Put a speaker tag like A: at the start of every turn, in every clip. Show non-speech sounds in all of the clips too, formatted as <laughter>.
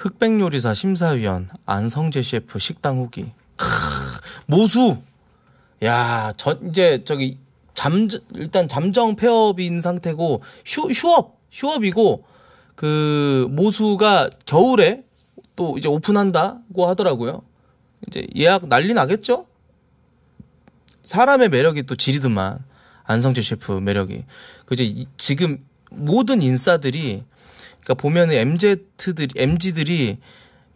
A: 흑백요리사 심사위원 안성재 셰프 식당 후기 크, 모수 야저 이제 저기 잠 일단 잠정 폐업인 상태고 휴 휴업 휴업이고 그 모수가 겨울에 또 이제 오픈한다고 하더라고요 이제 예약 난리 나겠죠 사람의 매력이 또 지리드만 안성재 셰프 매력이 그 이제 지금 모든 인싸들이 그러니까 보면은 MZ들, MZ들이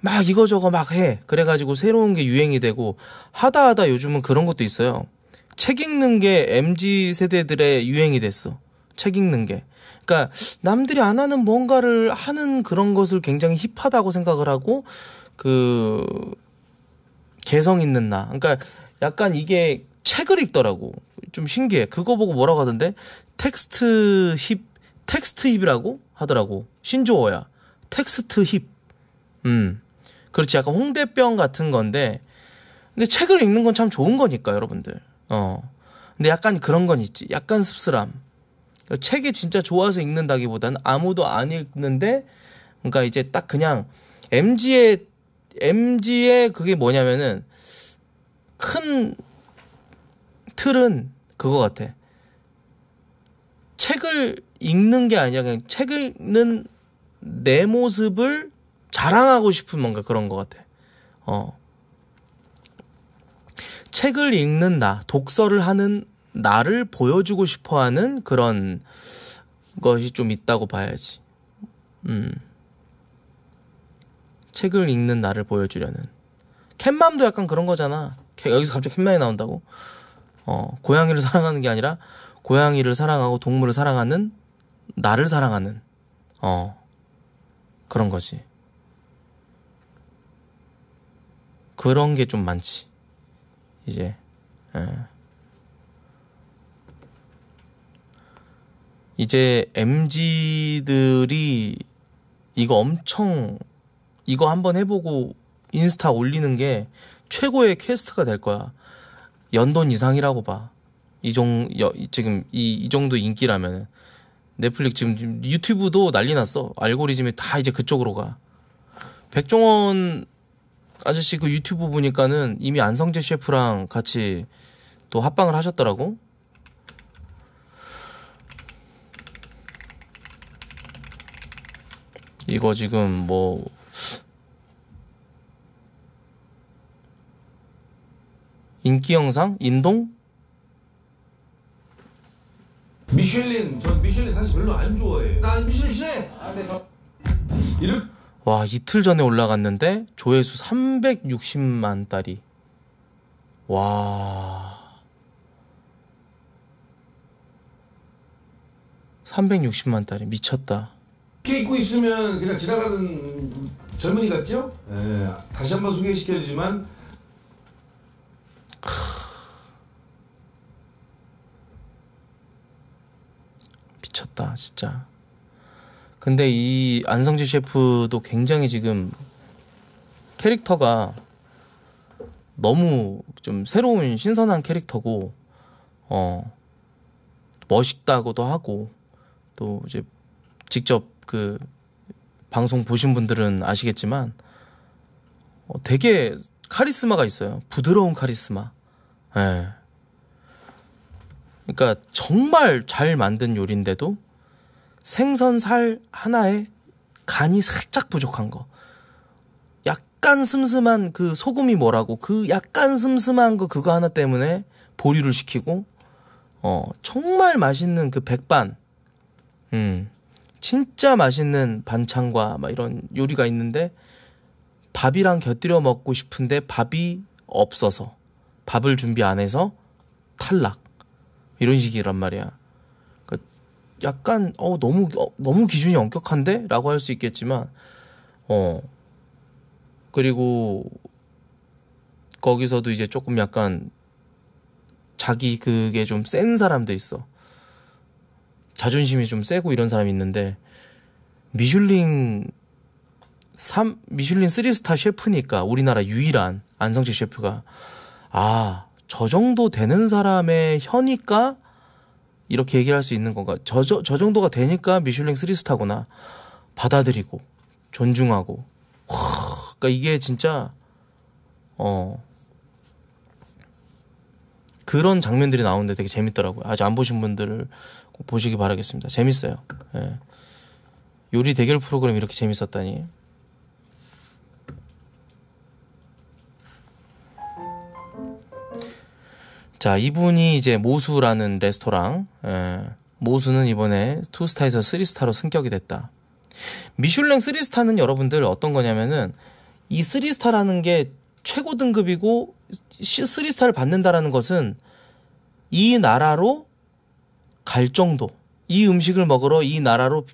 A: 막 이거저거 막 해. 그래가지고 새로운 게 유행이 되고 하다 하다 요즘은 그런 것도 있어요. 책 읽는 게 MZ 세대들의 유행이 됐어. 책 읽는 게. 그러니까 남들이 안 하는 뭔가를 하는 그런 것을 굉장히 힙하다고 생각을 하고 그 개성 있는 나. 그러니까 약간 이게 책을 읽더라고. 좀 신기해. 그거 보고 뭐라고 하던데? 텍스트 힙, 텍스트 힙이라고? 하더라고. 신조어야. 텍스트 힙. 음. 그렇지. 약간 홍대병 같은 건데. 근데 책을 읽는 건 참 좋은 거니까, 여러분들. 어. 근데 약간 그런 건 있지. 약간 씁쓸함. 그러니까 책이 진짜 좋아서 읽는다기보다는 아무도 안 읽는데, 그러니까 이제 딱 그냥 MG의, MG의 그게 뭐냐면은 큰 틀은 그거 같아. 책을 읽는 게 아니라 그냥 책 읽는 내 모습을 자랑하고 싶은 뭔가 그런 것 같아. 어. 책을 읽는 나, 독서를 하는 나를 보여주고 싶어 하는 그런 것이 좀 있다고 봐야지. 음. 책을 읽는 나를 보여주려는. 캣맘도 약간 그런 거잖아. 여기서 갑자기 캣맘이 나온다고? 어, 고양이를 사랑하는 게 아니라 고양이를 사랑하고 동물을 사랑하는 나를 사랑하는 어 그런 거지 그런 게 좀 많지 이제 에. 예. 이제 MG들이 이거 엄청 이거 한번 해보고 인스타 올리는 게 최고의 퀘스트가 될 거야 연돈 이상이라고 봐 이종 지금 이, 이 정도 인기라면 넷플릭 지금 유튜브도 난리 났어. 알고리즘이 다 이제 그쪽으로 가. 백종원 아저씨 그 유튜브 보니까는 이미 안성재 셰프랑 같이 또 합방을 하셨더라고. 이거 지금 뭐 인기 영상 인동 미슐린 전 미슐린 사실 별로 안 좋아해. 나 미슐린 싫어 안돼 아, 네, 저. 이렇와 이틀 전에 올라갔는데 조회수 360만 달이 와 360만 달이 미쳤다 이렇게 입고 있으면 그냥 지나가는 젊은이 같죠? 예, 다시 한 번 소개시켜주지만 부럽다 진짜. 근데 이 안성지 셰프도 굉장히 지금 캐릭터가 너무 좀 새로운 신선한 캐릭터고 어 멋있다고도 하고 또 이제 직접 그 방송 보신 분들은 아시겠지만 어, 되게 카리스마가 있어요 부드러운 카리스마 예 그러니까 정말 잘 만든 요리인데도 생선 살 하나에 간이 살짝 부족한 거. 약간 슴슴한 그 소금이 뭐라고 그 약간 슴슴한 거 그거 하나 때문에 보류를 시키고 어 정말 맛있는 그 백반 음 진짜 맛있는 반찬과 막 이런 요리가 있는데 밥이랑 곁들여 먹고 싶은데 밥이 없어서 밥을 준비 안 해서 탈락 이런 식이란 말이야 약간 어 너무 어, 너무 기준이 엄격한데라고 할 수 있겠지만 어 그리고 거기서도 이제 조금 약간 자기 그게 좀 센 사람도 있어. 자존심이 좀 세고 이런 사람이 있는데 미슐링 3 미슐린 3스타 셰프니까 우리나라 유일한 안성재 셰프가 아, 저 정도 되는 사람의 현이까 이렇게 얘기를 할 수 있는 건가? 저, 저, 저 정도가 되니까 미슐랭 3스타구나. 받아들이고, 존중하고. 와, 그러니까 이게 진짜, 어, 그런 장면들이 나오는데 되게 재밌더라고요. 아직 안 보신 분들을 꼭 보시기 바라겠습니다. 재밌어요. 예. 요리 대결 프로그램 이렇게 재밌었다니. 자, 이분이 이제 모수라는 레스토랑, 에, 예, 모수는 이번에 투스타에서 쓰리스타로 승격이 됐다. 미슐랭 쓰리스타는 여러분들 어떤 거냐면은 이 쓰리스타라는 게 최고 등급이고 쓰리스타를 받는다라는 것은 이 나라로 갈 정도, 이 음식을 먹으러 이 나라로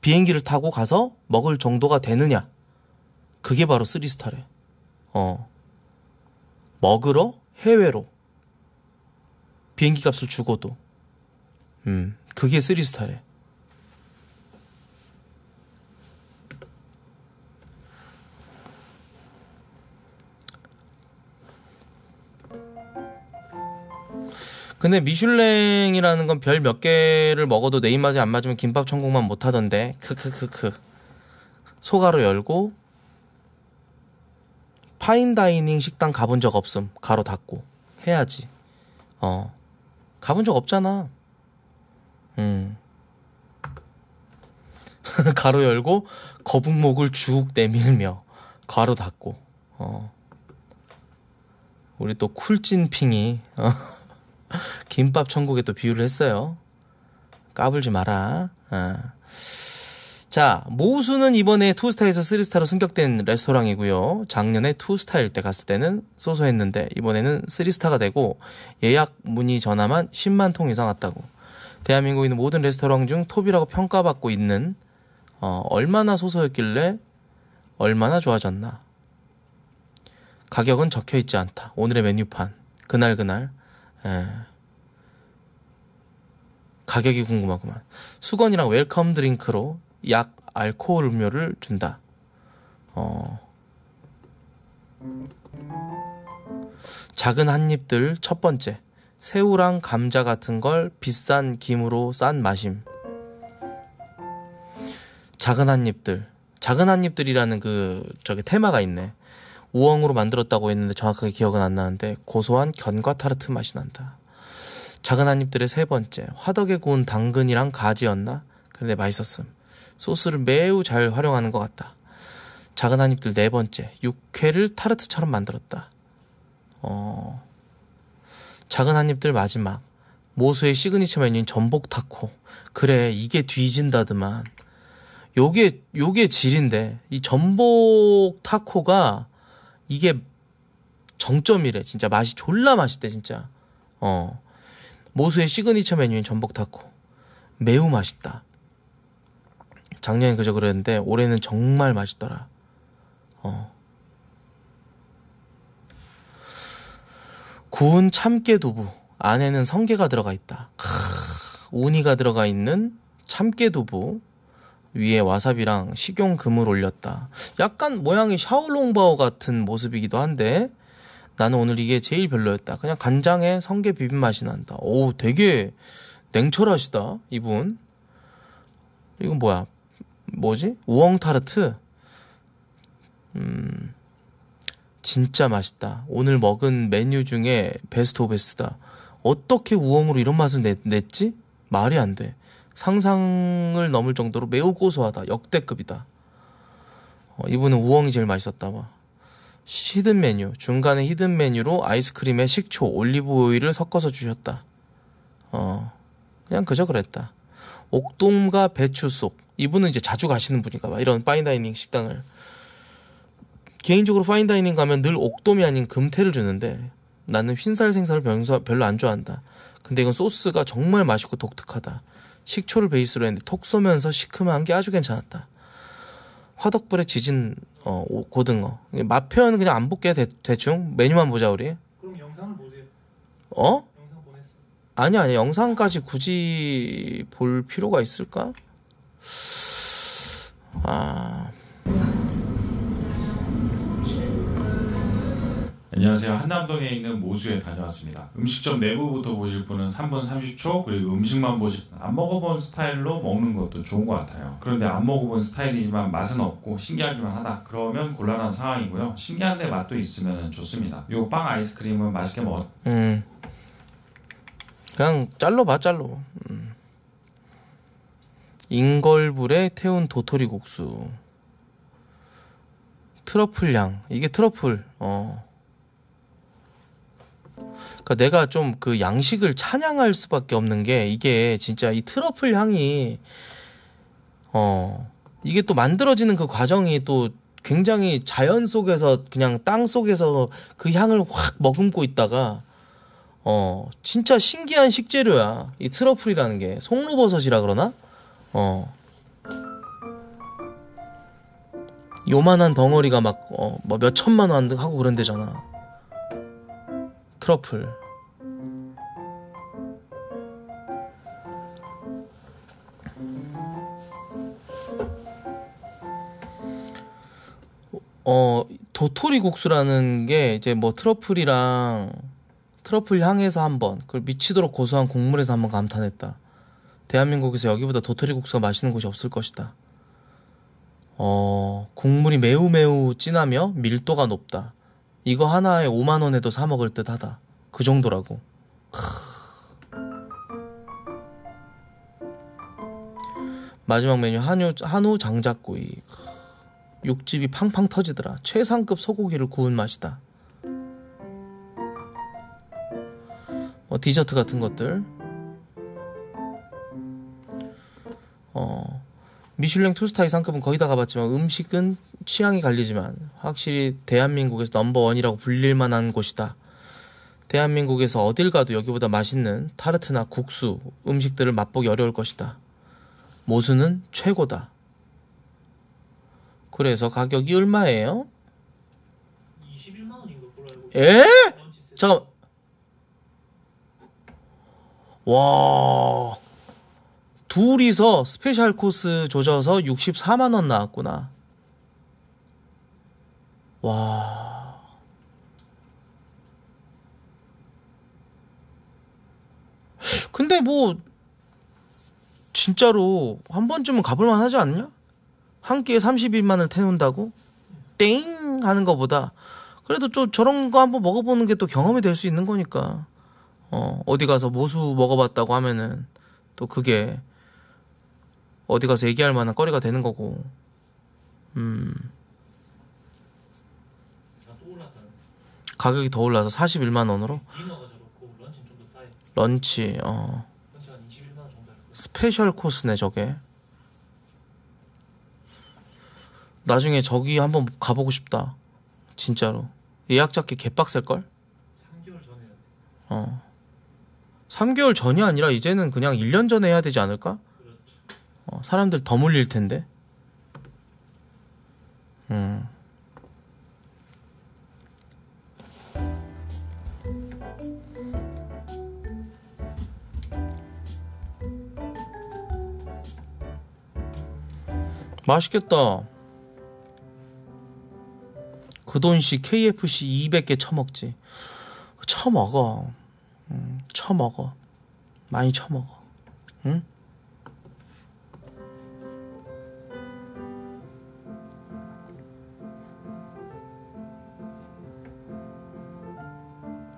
A: 비행기를 타고 가서 먹을 정도가 되느냐. 그게 바로 쓰리스타래. 어. 먹으러 해외로 비행기 값을 주고도 음 그게 쓰리스타래 근데 미슐랭이라는 건 별 몇 개를 먹어도 내 입맛에 안 맞으면 김밥 천국만 못 하던데 크크크크 소가로 열고 파인다이닝 식당 가본 적 없음. 가로 닫고. 해야지. 어. 가본 적 없잖아. 음. <laughs> 가로 열고, 거북목을 쭉 내밀며, 가로 닫고, 어. 우리 또 쿨찐핑이, 어. <laughs> 김밥 천국에 또 비유를 했어요. 까불지 마라. 어. 자, 모수는 이번에 투스타에서 쓰리스타로 승격된 레스토랑이고요. 작년에 투스타일 때 갔을 때는 소소했는데 이번에는 쓰리스타가 되고 예약 문의 전화만 10만 통 이상 왔다고. 대한민국에 있는 모든 레스토랑 중 톱이라고 평가받고 있는 어, 얼마나 소소했길래 얼마나 좋아졌나. 가격은 적혀 있지 않다. 오늘의 메뉴판. 그날 그날. 에. 예. 가격이 궁금하구만. 수건이랑 웰컴 드링크로 약 알코올 음료를 준다. 어. 작은 한 입들 첫 번째. 새우랑 감자 같은 걸 비싼 김으로 싼 마심. 작은 한 입들. 작은 한 입들이라는 그 저기 테마가 있네. 우엉으로 만들었다고 했는데 정확하게 기억은 안 나는데 고소한 견과 타르트 맛이 난다. 작은 한 입들의 세 번째. 화덕에 구운 당근이랑 가지였나? 근데 맛있었음. 소스를 매우 잘 활용하는 것 같다. 작은 한입들 네 번째, 육회를 타르트처럼 만들었다. 어, 작은 한입들 마지막, 모소의 시그니처 메뉴인 전복 타코. 그래, 이게 뒤진다드만. 요게, 요게 질인데, 이 전복 타코가 이게 정점이래, 진짜. 맛이 졸라 맛있대, 진짜. 어. 모소의 시그니처 메뉴인 전복 타코. 매우 맛있다. 작년에 그저 그랬는데 올해는 정말 맛있더라. 어. 구운 참깨 두부 안에는 성게가 들어가 있다. 크, 우니가 들어가 있는 참깨 두부 위에 와사비랑 식용 금을 올렸다. 약간 모양이 샤오롱바오 같은 모습이기도 한데 나는 오늘 이게 제일 별로였다. 그냥 간장에 성게 비빔 맛이 난다. 오, 되게 냉철하시다 이분. 이건 뭐야? 뭐지? 우엉 타르트? 음, 진짜 맛있다. 오늘 먹은 메뉴 중에 베스트 오 베스트다. 어떻게 우엉으로 이런 맛을 냈, 냈지? 말이 안 돼. 상상을 넘을 정도로 매우 고소하다. 역대급이다. 어, 이분은 우엉이 제일 맛있었다. 봐. 히든 메뉴. 중간에 히든 메뉴로 아이스크림에 식초, 올리브 오일을 섞어서 주셨다. 어, 그냥 그저 그랬다. 옥돔과 배추속 이분은 이제 자주 가시는 분인가 봐 이런 파인다이닝 식당을 개인적으로 파인다이닝 가면 늘 옥돔이 아닌 금태를 주는데 나는 흰살 생선을 별로 안 좋아한다 근데 이건 소스가 정말 맛있고 독특하다 식초를 베이스로 했는데 톡 쏘면서 시큼한 게 아주 괜찮았다 화덕불에 지진 어, 고등어 맛 표현은 그냥 안 볼게 대, 충 메뉴만 보자 우리 그럼 영상을 보세요 어? 아니 아니 영상까지 굳이 볼 필요가 있을까? 아 안녕하세요. 한남동에 있는 모수에 다녀왔습니다. 음식점 내부부터 보실 분은 3분 30초 그리고 음식만 보실 안 먹어본 스타일로 먹는 것도 좋은 것 같아요. 그런데 안 먹어본 스타일이지만 맛은 없고 신기하기만 하다. 그러면 곤란한 상황이고요. 신기한데 맛도 있으면 좋습니다. 요 빵 아이스크림은 맛있게 먹었... 음. 그냥 잘로봐 잘로 음. 인걸불에 태운 도토리 국수 트러플 향 이게 트러플 어그니까 내가 좀 그 양식을 찬양할 수밖에 없는 게 이게 진짜 이 트러플 향이 어 이게 또 만들어지는 그 과정이 또 굉장히 자연 속에서 그냥 땅 속에서 그 향을 확 머금고 있다가 어, 진짜 신기한 식재료야. 이 트러플이라는 게. 송로버섯이라 그러나? 어. 요만한 덩어리가 막, 어, 뭐 몇천만 원 하고 그런 대잖아 트러플. 어, 도토리 국수라는 게 이제 뭐 트러플이랑 트러플 향에서 한번 그걸 미치도록 고소한 국물에서 한번 감탄했다. 대한민국에서 여기보다 도토리 국수가 맛있는 곳이 없을 것이다. 어, 국물이 매우 매우 진하며 밀도가 높다. 이거 하나에 5만 원에도 사 먹을 듯 하다. 그 정도라고. 마지막 메뉴 한우, 한우 장작구이. 육즙이 팡팡 터지더라. 최상급 소고기를 구운 맛이다. 뭐 디저트 같은 것들 어, 미슐랭 투스타 의상급은 거의 다 가봤지만 음식은 취향이 갈리지만 확실히 대한민국에서 넘버원이라고 불릴 만한 곳이다. 대한민국에서 어딜 가도 여기보다 맛있는 타르트나 국수 음식들을 맛보기 어려울 것이다. 모수는 최고다. 그래서 가격이 얼마예요? 21만 원인가 에? 잠깐 와. 둘이서 스페셜 코스 조져서 64만원 나왔구나. 와. 근데 뭐, 진짜로 한 번쯤은 가볼만 하지 않냐? 한 끼에 30일만을 태운다고? 땡! 하는 것보다. 그래도 좀 저런 거 한번 먹어보는 게 또 경험이 될 수 있는 거니까. 어, 어디 가서 모수 먹어봤다고 하면은 또 그게 어디 가서 얘기할 만한 거리가 되는 거고. 음. 가격이 더 올라서 41만 원으로. 런치, 어. 스페셜 코스네 저게. 나중에 저기 한번 가보고 싶다. 진짜로. 예약 잡기 개빡셀걸? 3개월 전에. 어. 3개월 전이 아니라 이제는 그냥 1년 전에 해야 되지 않을까? 그렇죠. 어, 사람들 더 몰릴 텐데. 음. 맛있겠다. 그 돈씩 KFC 200개 처먹지. 그 처먹어. 처먹어. 많이 처먹어. 응?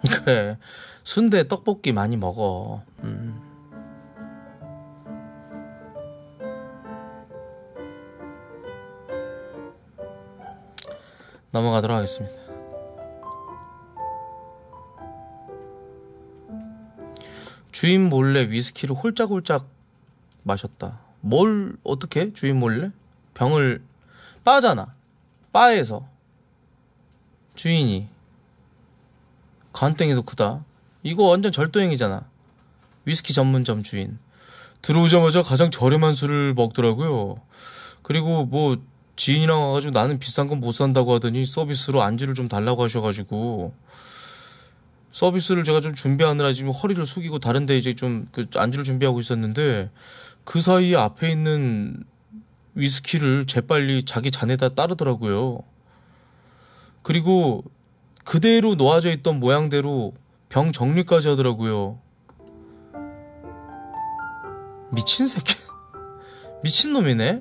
A: <laughs> 그래. 순대 떡볶이 많이 먹어. 음. 넘어가도록 하겠습니다. 주인 몰래 위스키를 홀짝홀짝 마셨다. 뭘 어떻게 주인 몰래 병을 빠잖아. 빠에서 주인이 간땡이도 크다. 이거 완전 절도행위잖아. 위스키 전문점 주인 들어오자마자 가장 저렴한 술을 먹더라고요. 그리고 뭐 지인이랑 와가지고 나는 비싼 건 못 산다고 하더니 서비스로 안주를 좀 달라고 하셔가지고 서비스를 제가 좀 준비하느라 지금 허리를 숙이고 다른데 이제 좀그 안주를 준비하고 있었는데 그사이 앞에 있는 위스키를 재빨리 자기 잔에다 따르더라고요. 그리고 그대로 놓아져 있던 모양대로 병 정리까지 하더라고요. 미친 새끼. <laughs> 미친놈이네?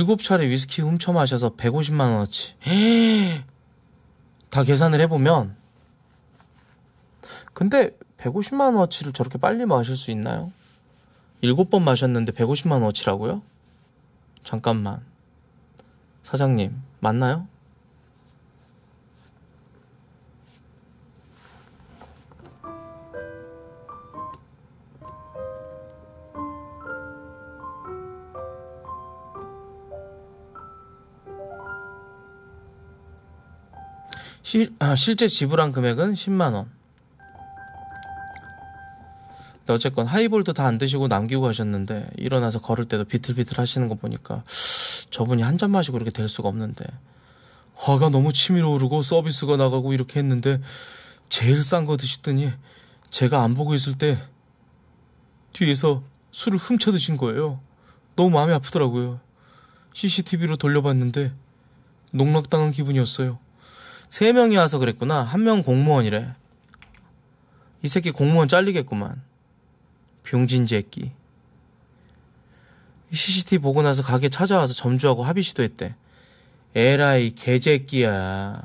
A: 7차례 위스키 훔쳐 마셔서 150만원어치. 다 계산을 해보면. 근데 150만원어치를 저렇게 빨리 마실 수 있나요? 7번 마셨는데 150만원어치라고요? 잠깐만. 사장님, 맞나요? 시, 아, 실제 지불한 금액은 10만 원. 근데 어쨌건 하이볼도 다 안 드시고 남기고 가셨는데 일어나서 걸을 때도 비틀비틀 하시는 거 보니까 저분이 한 잔 마시고 이렇게될 수가 없는데 화가 너무 치밀어 오르고 서비스가 나가고 이렇게 했는데 제일 싼 거 드시더니 제가 안 보고 있을 때 뒤에서 술을 훔쳐 드신 거예요. 너무 마음이 아프더라고요. CCTV로 돌려봤는데 농락당한 기분이었어요. 세 명이 와서 그랬구나. 한 명 공무원이래. 이 새끼 공무원 잘리겠구만. 병진지 끼 CCTV 보고 나서 가게 찾아와서 점주하고 합의 시도했대. 에라이 개재끼야.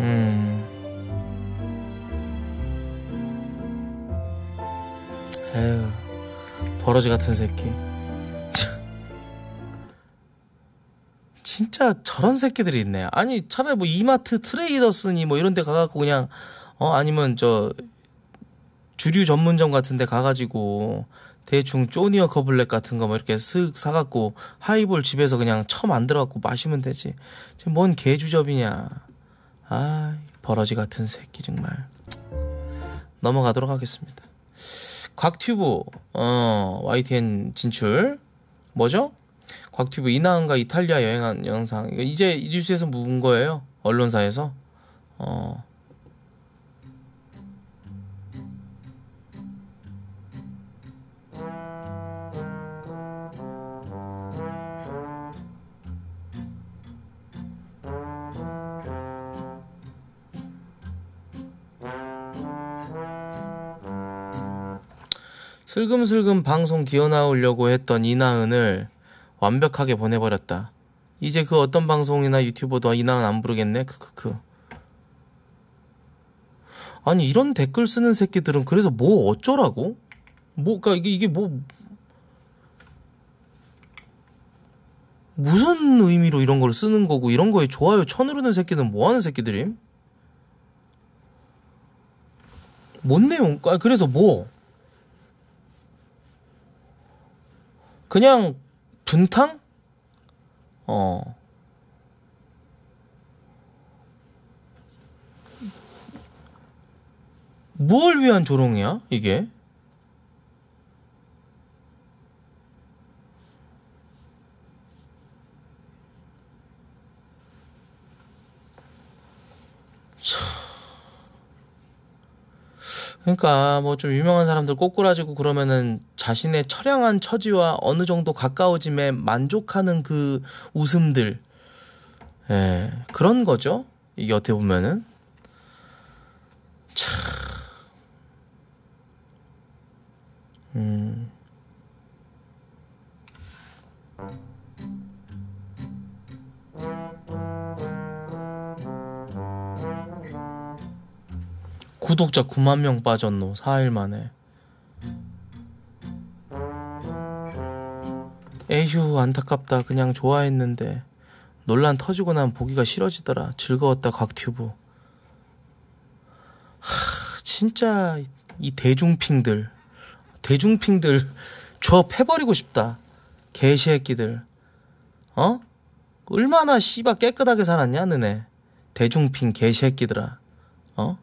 A: 음. 버러지 같은 새끼. 진짜 저런 새끼들이 있네. 아니 차라리 뭐 이마트 트레이더스니 뭐 이런 데 가갖고 그냥 어 아니면 저 주류 전문점 같은 데 가가지고 대충 쪼니어 커블랙 같은 거 뭐 이렇게 쓱 사갖고 하이볼 집에서 그냥 처 만들어갖고 마시면 되지. 지금 뭔 개주접이냐. 아 버러지 같은 새끼 정말. 넘어가도록 하겠습니다. 곽튜브 어, YTN 진출 뭐죠? 곽튜브 이나은과 이탈리아 여행한 영상 이제 뉴스에서 묻은 거예요 언론사에서 어 슬금슬금 방송 기어 나오려고 했던 이나은을 완벽하게 보내버렸다. 이제 그 어떤 방송이나 유튜버도 이나은 안 부르겠네. 크크크. 아니 이런 댓글 쓰는 새끼들은 그래서 뭐 어쩌라고? 뭐 그러니까 이게 이게 뭐 무슨 의미로 이런 걸 쓰는 거고 이런 거에 좋아요 쳐누르는 새끼들은뭐 하는 새끼들임? 뭔 내용? 아 그래서 뭐? 그냥 분탕? 어. 뭘 위한 조롱이야, 이게? 그러니까 뭐좀 유명한 사람들 꼬꾸라지고 그러면은 자신의 처량한 처지와 어느 정도 가까워짐에 만족하는 그 웃음들, 예, 그런 거죠. 이게 어떻게 보면은 구독자 9만 명 빠졌노 4일 만에 에휴 안타깝다 그냥 좋아했는데 논란 터지고 난 보기가 싫어지더라 즐거웠다 곽튜브 하 진짜 이 대중핑들 대중핑들 <laughs> 조합 해버리고 싶다 개새끼들 어? 얼마나 씨바 깨끗하게 살았냐 너네 대중핑 개새끼들아 어?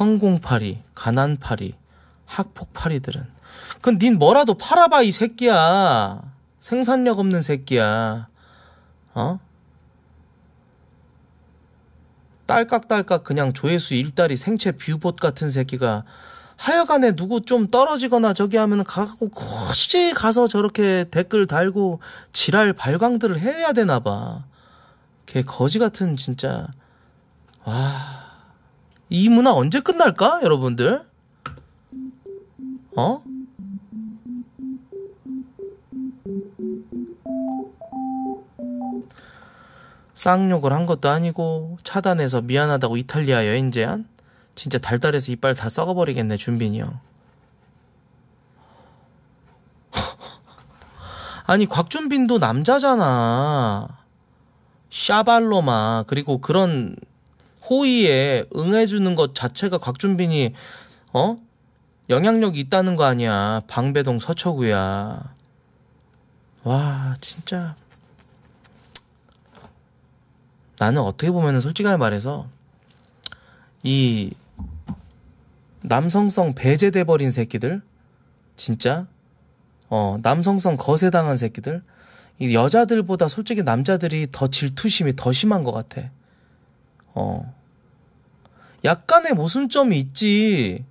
A: 성공팔이, 가난팔이, 학폭팔이들은 그건 닌 뭐라도 팔아봐 이 새끼야. 생산력 없는 새끼야. 어? 딸깍딸깍 그냥 조회수 일달리 생체 뷰봇 같은 새끼가 하여간에 누구 좀 떨어지거나 저기 하면 가고 굳이 가서 저렇게 댓글 달고 지랄 발광들을 해야 되나 봐. 걔 거지 같은 진짜 와. 이 문화 언제 끝날까? 여러분들? 어? 쌍욕을 한 것도 아니고 차단해서 미안하다고 이탈리아 여행 제한? 진짜 달달해서 이빨 다 썩어버리겠네 준빈이 형 <laughs> 아니 곽준빈도 남자잖아 샤발로마 그리고 그런 호의에 응해주는 것 자체가 곽준빈이 어 영향력이 있다는 거 아니야 방배동 서초구야 와 진짜 나는 어떻게 보면 솔직하게 말해서 이 남성성 배제돼 버린 새끼들 진짜 어 남성성 거세당한 새끼들 이 여자들보다 솔직히 남자들이 더 질투심이 더 심한 것 같아 어 약간의 모순점이 있지.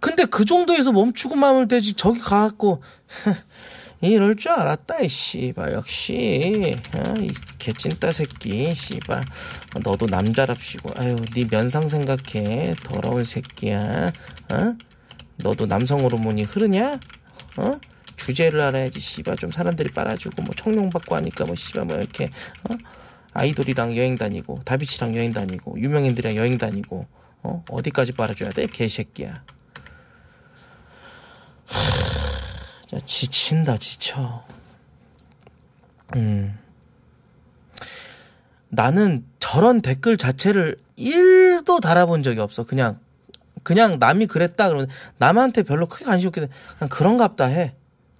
A: 근데 그 정도에서 멈추고마 하면 되지. 저기 가갖고 <laughs> 이럴 줄 알았다, 이 씨발. 역시. 아, 이 개찐따 새끼, 씨발. 너도 남자랍시고. 아유, 네 면상 생각해. 더러운 새끼야. 어? 너도 남성 호르몬이 흐르냐? 어? 주제를 알아야지, 씨발. 좀 사람들이 빨아주고, 뭐, 청룡받고 하니까, 뭐, 씨발, 뭐, 이렇게. 어? 아이돌이랑 여행 다니고 다비치랑 여행 다니고 유명인들이랑 여행 다니고 어? 어디까지 빨아줘야 돼? 개새끼야 자, 지친다 지쳐 음 나는 저런 댓글 자체를 1도 달아본 적이 없어 그냥 그냥 남이 그랬다 그러면 남한테 별로 크게 관심 없게 그냥 그런갑다 해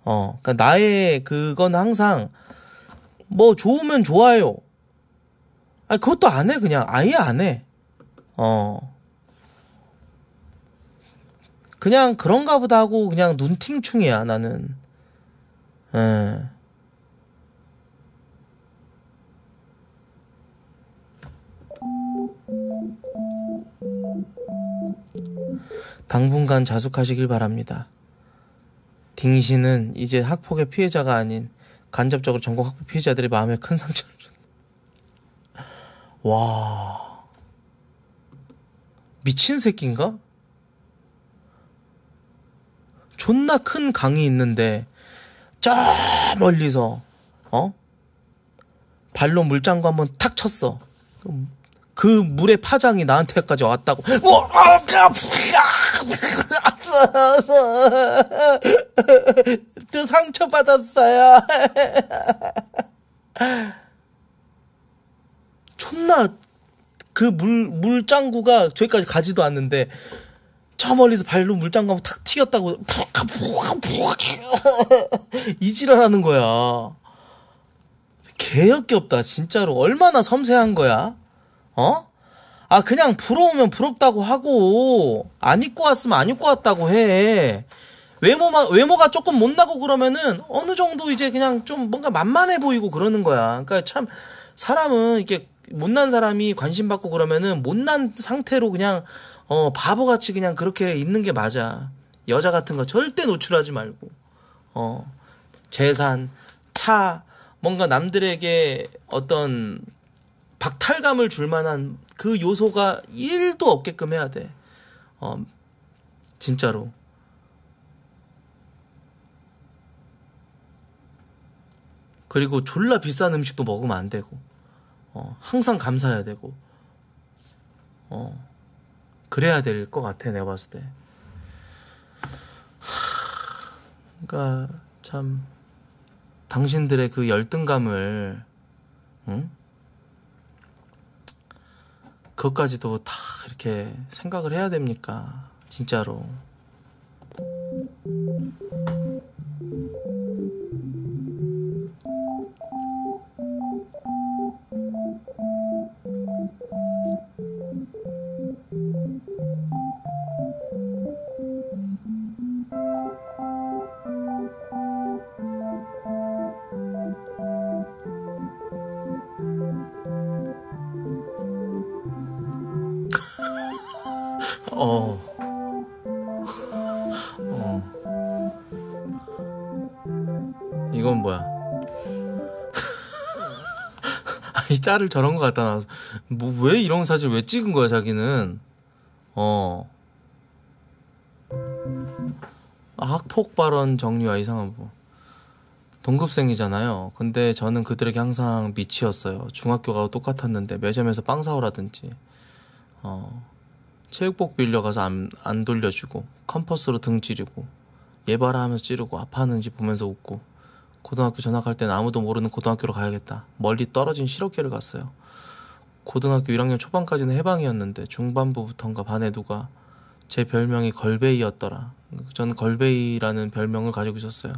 A: 어, 그러니까 나의 그건 항상 뭐 좋으면 좋아요 아 그것도 안해 그냥 아예 안 해. 어. 그냥 그런가 보다 하고 그냥 눈팅충이야 나는. 에. 예. 당분간 자숙하시길 바랍니다. 딩 씨는 이제 학폭의 피해자가 아닌 간접적으로 전국 학폭 피해자들의 마음에 큰 상처를 와. 미친 새끼인가? 존나 큰 강이 있는데, 저 멀리서, 어? 발로 물장구 한 번 탁 쳤어. 그 물의 파장이 나한테까지 왔다고. 상처 받았어요. 존나 그 물 물장구가 저기까지 가지도 않는데 저 멀리서 발로 물장구 하면 탁 튀겼다고 <laughs> 이 지랄하는 거야. 개역기 없다 진짜로 얼마나 섬세한 거야 어? 아 그냥 부러우면 부럽다고 하고 안 입고 왔으면 안 입고 왔다고 해 외모만 외모가 조금 못나고 그러면은 어느 정도 이제 그냥 좀 뭔가 만만해 보이고 그러는 거야 그러니까 참 사람은 이렇게 못난 사람이 관심 받고 그러면은 못난 상태로 그냥 어 바보같이 그냥 그렇게 있는 게 맞아. 여자 같은 거 절대 노출하지 말고 어 재산, 차, 뭔가 남들에게 어떤 박탈감을 줄 만한 그 요소가 1도 없게끔 해야 돼. 어 진짜로. 그리고 졸라 비싼 음식도 먹으면 안 되고. 어, 항상 감사해야 되고 어, 그래야 될 것 같아 내가 봤을 때 그러니까 참 당신들의 그 열등감을 응? 그것까지도 다 이렇게 생각을 해야 됩니까 진짜로 어. 어. 이건 뭐야? 이 <laughs> 짤을 저런 거 갖다 놔서 뭐 왜 이런 사진 왜 찍은 거야 자기는? 어. 아, 학폭 발언 정리와 이상한 부분. 뭐 동급생이잖아요. 근데 저는 그들에게 항상 미치었어요 중학교가 똑같았는데 매점에서 빵 사오라든지, 어, 체육복 빌려가서 안, 안 돌려주고, 컴퍼스로 등 찌르고, 예바라하면서 찌르고, 아파하는지 보면서 웃고, 고등학교 전학할 때는 아무도 모르는 고등학교로 가야겠다. 멀리 떨어진 실업계를 갔어요. 고등학교 1학년 초반까지는 해방이었는데 중반부부터인가 반에 누가 제 별명이 걸베이였더라. 전 걸베이라는 별명을 가지고 있었어요.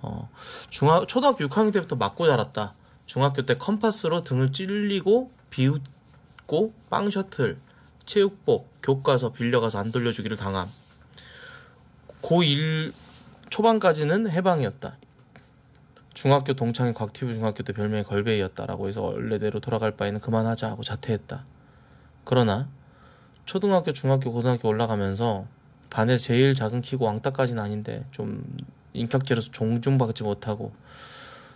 A: 어, 중학 초등학교 6학년 때부터 맞고 자랐다. 중학교 때 컴파스로 등을 찔리고 비웃고 빵 셔틀, 체육복, 교과서 빌려가서 안 돌려주기를 당함. 고1 초반까지는 해방이었다. 중학교 동창인 곽티브 중학교 때 별명이 걸베이였다라고 해서 원래대로 돌아갈 바에는 그만하자 하고 자퇴했다. 그러나 초등학교, 중학교, 고등학교 올라가면서 반에 제일 작은 키고 왕따까지는 아닌데 좀 인격제로서 종중받지 못하고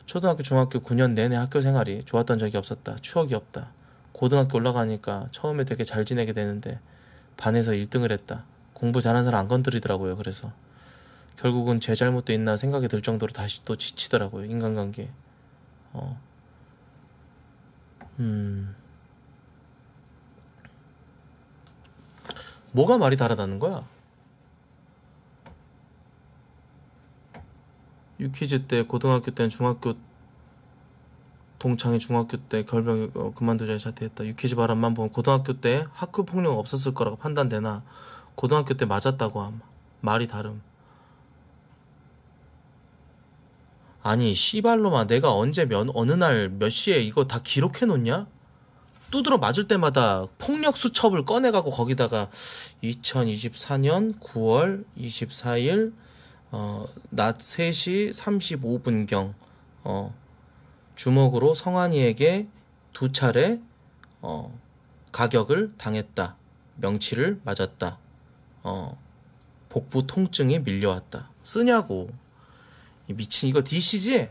A: 초등학교, 중학교 9년 내내 학교 생활이 좋았던 적이 없었다. 추억이 없다. 고등학교 올라가니까 처음에 되게 잘 지내게 되는데 반에서 1등을 했다. 공부 잘하는 사람 안 건드리더라고요. 그래서 결국은 제 잘못도 있나 생각이 들 정도로 다시 또 지치더라고요 인간관계. 어. 음. 뭐가 말이 다르다는 거야? 유퀴즈때 고등학교 때 중학교 동창회 중학교 때 결병 어, 그만두자 자퇴했다. 유퀴즈 바람만 보면 고등학교 때 학교 폭력 없었을 거라고 판단되나 고등학교 때 맞았다고 함 말이 다름. 아니 씨발로마 내가 언제 면 어느 날 몇 시에 이거 다 기록해 놓냐? 두드러 맞을 때마다 폭력 수첩을 꺼내가고 거기다가 2024년 9월 24일 어, 낮 3시 35분경 어, 주먹으로 성환이에게 두 차례 어, 가격을 당했다. 명치를 맞았다. 어, 복부 통증이 밀려왔다. 쓰냐고. 미친 이거 DC지?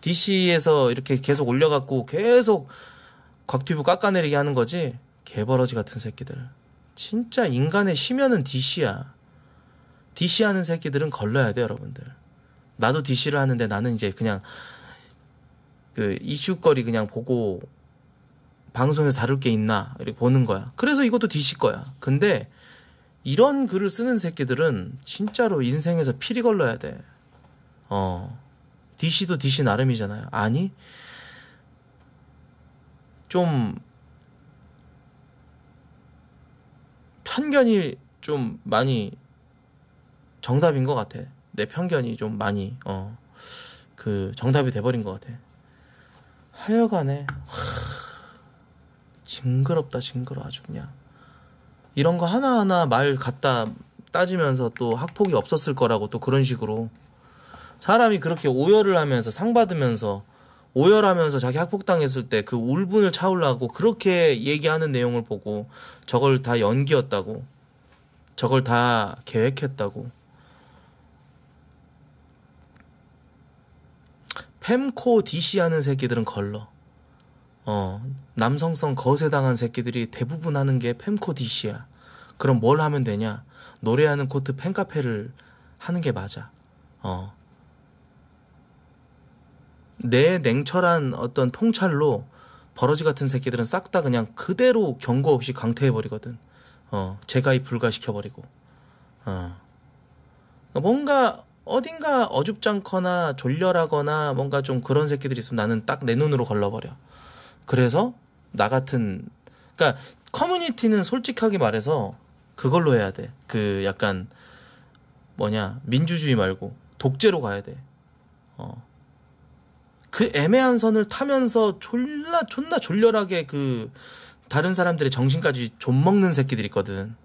A: DC에서 이렇게 계속 올려갖고 계속 곽튜브 깎아내리게 하는 거지 개버러지 같은 새끼들 진짜 인간의 심연은 DC야 DC 하는 새끼들은 걸러야 돼 여러분들 나도 DC를 하는데 나는 이제 그냥 그 이슈거리 그냥 보고 방송에서 다룰 게 있나 이렇게 보는 거야 그래서 이것도 DC 거야 근데 이런 글을 쓰는 새끼들은 진짜로 인생에서 피리 걸러야 돼 어. DC도 DC 나름이잖아요. 아니, 좀, 편견이 좀 많이 정답인 것 같아. 내 편견이 좀 많이, 어, 그, 정답이 돼버린 것 같아. 하여간에, 하, 징그럽다, 징그러, 아주 그냥. 이런 거 하나하나 말 갖다 따지면서 또 학폭이 없었을 거라고 또 그런 식으로 사람이 그렇게 오열을 하면서 상 받으면서 오열하면서 자기 학폭당했을 때 그 울분을 차올라고 그렇게 얘기하는 내용을 보고 저걸 다 연기였다고 저걸 다 계획했다고 팸코 DC 하는 새끼들은 걸러 어 남성성 거세당한 새끼들이 대부분 하는 게 팸코 DC야 그럼 뭘 하면 되냐 노래하는 코트 팬카페를 하는 게 맞아 어내 냉철한 어떤 통찰로 버러지 같은 새끼들은 싹 다 그냥 그대로 경고 없이 강퇴해버리거든. 어, 제가이 불가시켜버리고. 어. 그러니까 뭔가 어딘가 어줍잖거나 졸렬하거나 뭔가 좀 그런 새끼들이 있으면 나는 딱 내 눈으로 걸러버려. 그래서 나 같은, 그니까 커뮤니티는 솔직하게 말해서 그걸로 해야 돼. 그 약간 뭐냐, 민주주의 말고 독재로 가야 돼. 어. 그 애매한 선을 타면서 졸라 존나 졸렬하게 그 다른 사람들의 정신까지 좀 먹는 새끼들 있거든.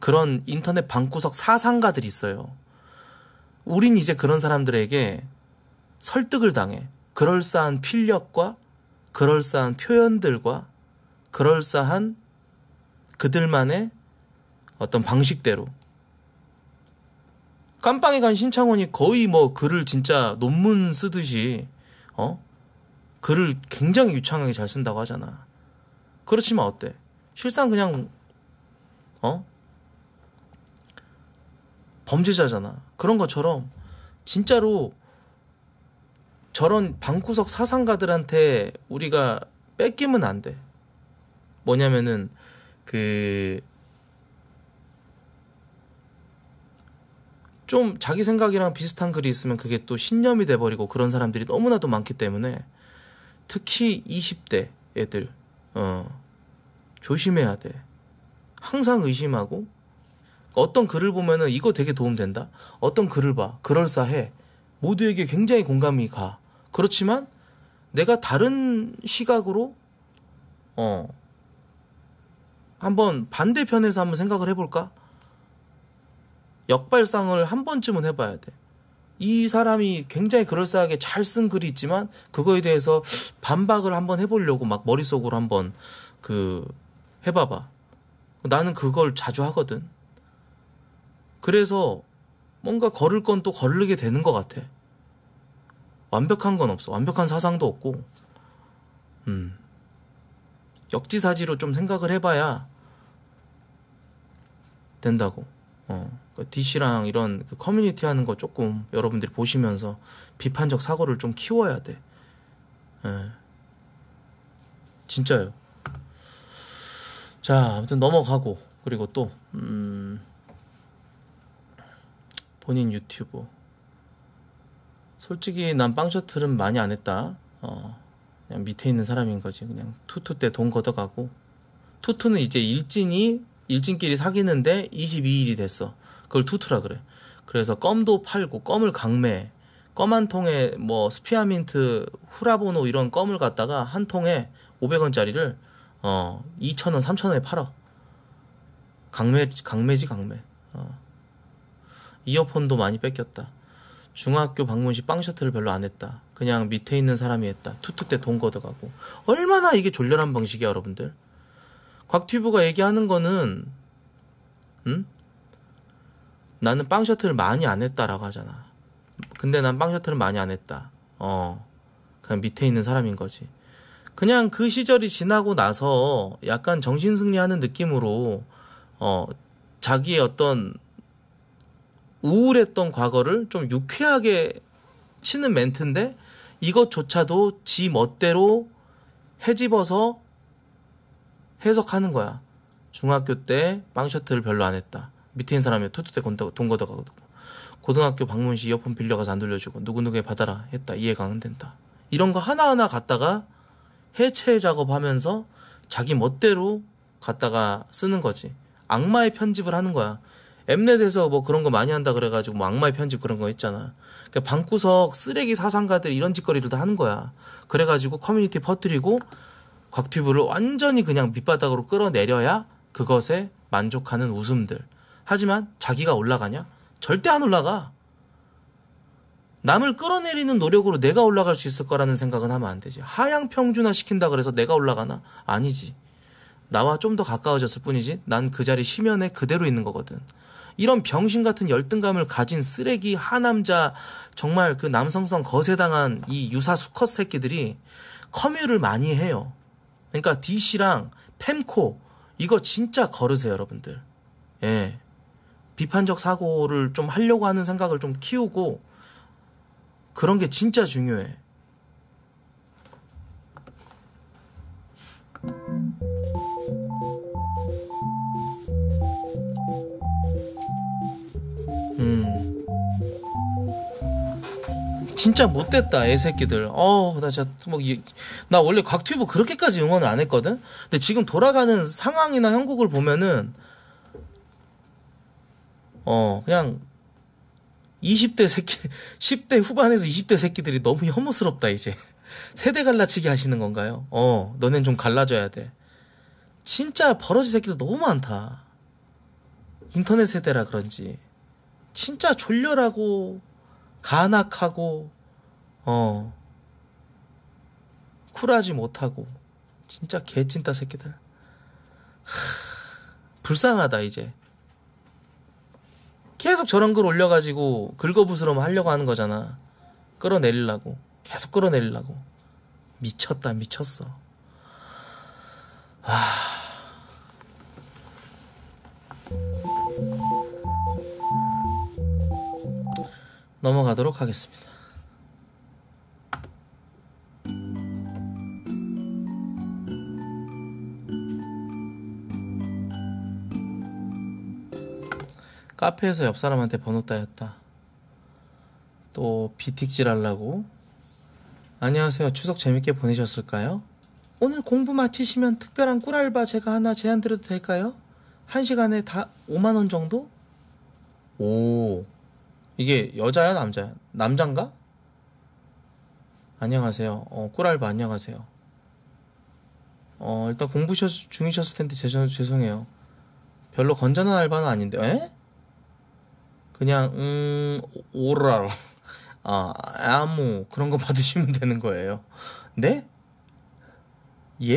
A: 그런 인터넷 방구석 사상가들 있어요. 우린 이제 그런 사람들에게 설득을 당해. 그럴싸한 필력과 그럴싸한 표현들과 그럴싸한 그들만의 어떤 방식대로 깜빵에 간 신창원이 거의 뭐 글을 진짜 논문 쓰듯이 어? 글을 굉장히 유창하게 잘 쓴다고 하잖아. 그렇지만 어때? 실상 그냥 어? 범죄자잖아. 그런 것처럼 진짜로 저런 방구석 사상가들한테 우리가 뺏기면 안 돼. 뭐냐면은 그좀 자기 생각이랑 비슷한 글이 있으면 그게 또 신념이 돼버리고 그런 사람들이 너무나도 많기 때문에 특히 20대 애들 어, 조심해야 돼. 항상 의심하고 어떤 글을 보면은 이거 되게 도움된다. 어떤 글을 봐. 그럴싸해. 모두에게 굉장히 공감이 가. 그렇지만 내가 다른 시각으로 어 한번 반대편에서 한번 생각을 해볼까? 역발상을 한 번쯤은 해봐야 돼. 이 사람이 굉장히 그럴싸하게 잘 쓴 글이 있지만 그거에 대해서 반박을 한번 해보려고 막 머릿속으로 한번 그 해봐봐. 나는 그걸 자주 하거든. 그래서 뭔가 걸을 건 또 걸르게 되는 것 같아. 완벽한 건 없어. 완벽한 사상도 없고. 음. 역지사지로 좀 생각을 해봐야 된다고. 어. 그 DC랑 이런 그 커뮤니티 하는 거 조금 여러분들이 보시면서 비판적 사고를 좀 키워야 돼. 예. 진짜요. 자, 아무튼 넘어가고, 그리고 또, 음, 본인 유튜브. 솔직히 난 빵셔틀은 많이 안 했다. 어, 그냥 밑에 있는 사람인 거지. 그냥 투투 때 돈 걷어가고. 투투는 이제 일진이, 일진끼리 사귀는데 22일이 됐어. 그걸 투투라 그래. 그래서 껌도 팔고 껌을 강매, 껌 한 통에 뭐 스피아민트, 후라보노 이런 껌을 갖다가 한 통에 500원짜리를 어 2,000원, 3,000원에 팔아. 강매 강매지 강매. 어. 이어폰도 많이 뺏겼다. 중학교 방문 시빵 셔틀을 별로 안 했다. 그냥 밑에 있는 사람이 했다. 투투 때돈 걷어가고. 얼마나 이게 졸렬한 방식이야, 여러분들. 곽튜브가 얘기하는 거는 응? 나는 빵 셔틀을 많이 안 했다라고 하잖아. 근데 난빵 셔틀을 많이 안 했다. 어. 그냥 밑에 있는 사람인 거지. 그냥 그 시절이 지나고 나서 약간 정신 승리하는 느낌으로 어 자기의 어떤 우울했던 과거를 좀 유쾌하게 치는 멘트인데 이것조차도 지 멋대로 해집어서 해석하는 거야. 중학교 때빵 셔틀을 별로 안 했다. 밑에 있는 사람이 토토 때돈 걷어가거든 고등학교 방문 시 이어폰 빌려가서 안 돌려주고 누구누구에 받아라 했다 이해가 안 된다 이런 거 하나하나 갖다가 해체 작업하면서 자기 멋대로 갖다가 쓰는 거지 악마의 편집을 하는 거야 엠넷에서 뭐 그런 거 많이 한다 그래가지고 뭐 악마의 편집 그런 거 했잖아 그러니까 방구석 쓰레기 사상가들 이런 짓거리를 다 하는 거야 그래가지고 커뮤니티 퍼뜨리고 곽튜브를 완전히 그냥 밑바닥으로 끌어내려야 그것에 만족하는 웃음들 하지만 자기가 올라가냐? 절대 안 올라가. 남을 끌어내리는 노력으로 내가 올라갈 수 있을 거라는 생각은 하면 안 되지. 하향 평준화 시킨다 그래서 내가 올라가나? 아니지. 나와 좀 더 가까워졌을 뿐이지. 난 그 자리 심연에 그대로 있는 거거든. 이런 병신 같은 열등감을 가진 쓰레기 하남자 정말 그 남성성 거세당한 이 유사 수컷 새끼들이 커뮤를 많이 해요. 그러니까 DC랑 펜코 이거 진짜 거르세요, 여러분들. 예. 비판적 사고를 좀 하려고 하는 생각을 좀 키우고 그런 게 진짜 중요해. 음. 진짜 못됐다 애새끼들 어나 진짜 막나 뭐 원래 곽튜브 그렇게까지 응원을 안 했거든 근데 지금 돌아가는 상황이나 형국을 보면은 어, 그냥 20대 새끼, 10대 <laughs> 후반에서 20대 새끼들이 너무 혐오스럽다, 이제. <laughs> 세대 갈라치기 하시는 건가요? 어, 너넨 좀 갈라져야 돼. 진짜 버러지 새끼들 너무 많다. 인터넷 세대라 그런지. 진짜 졸렬하고, 간악하고, 어, 쿨하지 못하고. 진짜 개찐따 새끼들. 하, 불쌍하다, 이제. 계속 저런 글 올려가지고 긁어부스럼 하려고 하는 거잖아. 끌어내리려고. 계속 끌어내리려고. 미쳤다, 미쳤어. 아. 넘어가도록 하겠습니다. 카페에서 옆 사람한테 번호 따였다. 또 비틱질 하려고. 안녕하세요. 추석 재밌게 보내셨을까요? 오늘 공부 마치시면 특별한 꿀알바 제가 하나 제안 드려도 될까요? 한 시간에 다 5만원 정도? 오, 이게 여자야, 남자야? 남잔가? 안녕하세요. 어, 꿀알바 안녕하세요. 어, 일단 공부 중이셨을 텐데 죄송, 죄송해요. 별로 건전한 알바는 아닌데, 에? 그냥 음 오랄 아 아무 그런 거 받으시면 되는 거예요. 네? 예?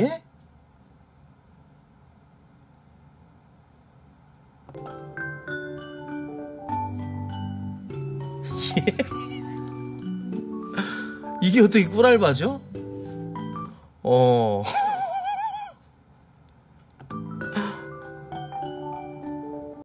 A: 예? <laughs> 이게 어떻게 꿀알바죠? 어. <laughs>